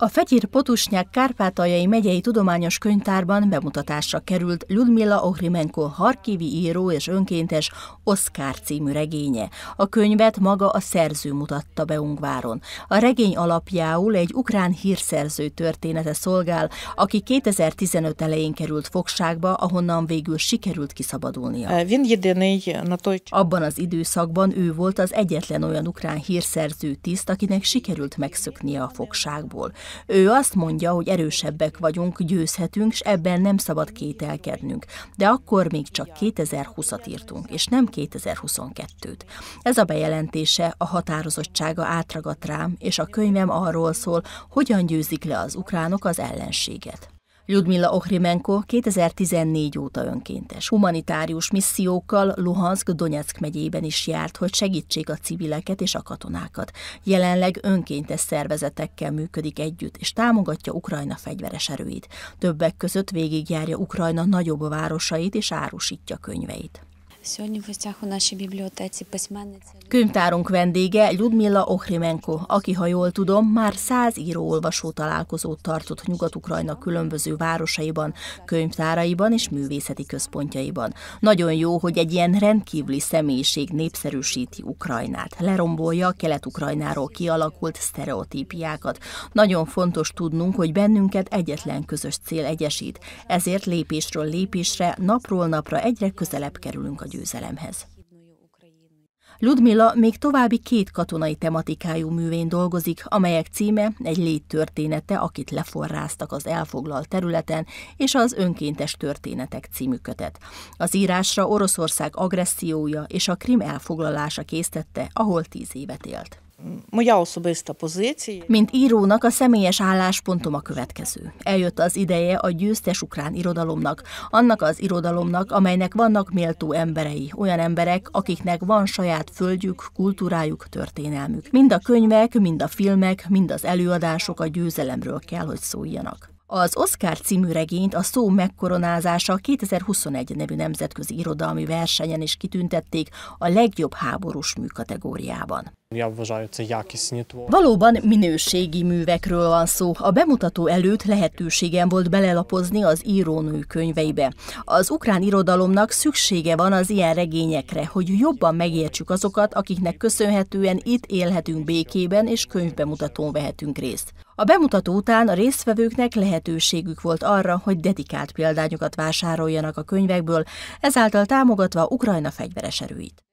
A Fegyír Potusnyák Kárpátaljai megyei tudományos könyvtárban bemutatásra került Ludmilla Ohrimenko harkivi író és önkéntes Oszkár című regénye. A könyvet maga a szerző mutatta be Ungváron. A regény alapjául egy ukrán hírszerző története szolgál, aki 2015 elején került fogságba, ahonnan végül sikerült kiszabadulnia. Abban az időszakban ő volt az egyetlen olyan ukrán hírszerző tiszt, akinek sikerült megszöknie a fogságból. Ő azt mondja, hogy erősebbek vagyunk, győzhetünk, és ebben nem szabad kételkednünk. De akkor még csak 2020-at írtunk, és nem 2022-t. Ez a bejelentése, a határozottsága átragadt rám, és a könyvem arról szól, hogyan győzik le az ukránok az ellenséget. Lyudmila Ohrimenko 2014 óta önkéntes. Humanitárius missziókkal Luhansk Donetsk megyében is járt, hogy segítsék a civileket és a katonákat. Jelenleg önkéntes szervezetekkel működik együtt, és támogatja Ukrajna fegyveres erőit. Többek között végigjárja Ukrajna nagyobb városait és árusítja könyveit. Könyvtárunk vendége Ludmilla Ohrimenko, aki, ha jól tudom, már száz író-olvasó találkozót tartott Nyugat-Ukrajna különböző városaiban, könyvtáraiban és művészeti központjaiban. Nagyon jó, hogy egy ilyen rendkívüli személyiség népszerűsíti Ukrajnát, lerombolja a kelet-ukrajnáról kialakult sztereotípiákat. Nagyon fontos tudnunk, hogy bennünket egyetlen közös cél egyesít, ezért lépésről lépésre, napról napra egyre közelebb kerülünk a győzelemhez győzelemhez. Ludmila még további két katonai tematikájú művén dolgozik, amelyek címe egy léttörténete, akit leforráztak az elfoglalt területen, és az önkéntes történetek című kötet. Az írásra Oroszország agressziója és a Krim elfoglalása késztette, ahol tíz évet élt. Mint írónak a személyes álláspontom a következő. Eljött az ideje a győztes ukrán irodalomnak, annak az irodalomnak, amelynek vannak méltó emberei, olyan emberek, akiknek van saját földjük, kultúrájuk, történelmük. Mind a könyvek, mind a filmek, mind az előadások a győzelemről kell, hogy szóljanak. Az Oscar című regényt a szó megkoronázása 2021 nevű nemzetközi irodalmi versenyen is kitüntették a legjobb háborús mű kategóriában. Valóban minőségi művekről van szó. A bemutató előtt lehetőségem volt belelapozni az írónő könyveibe. Az ukrán irodalomnak szüksége van az ilyen regényekre, hogy jobban megértsük azokat, akiknek köszönhetően itt élhetünk békében és könyvbemutatón vehetünk részt. A bemutató után a résztvevőknek lehetőségük volt arra, hogy dedikált példányokat vásároljanak a könyvekből, ezáltal támogatva Ukrajna fegyveres erőit.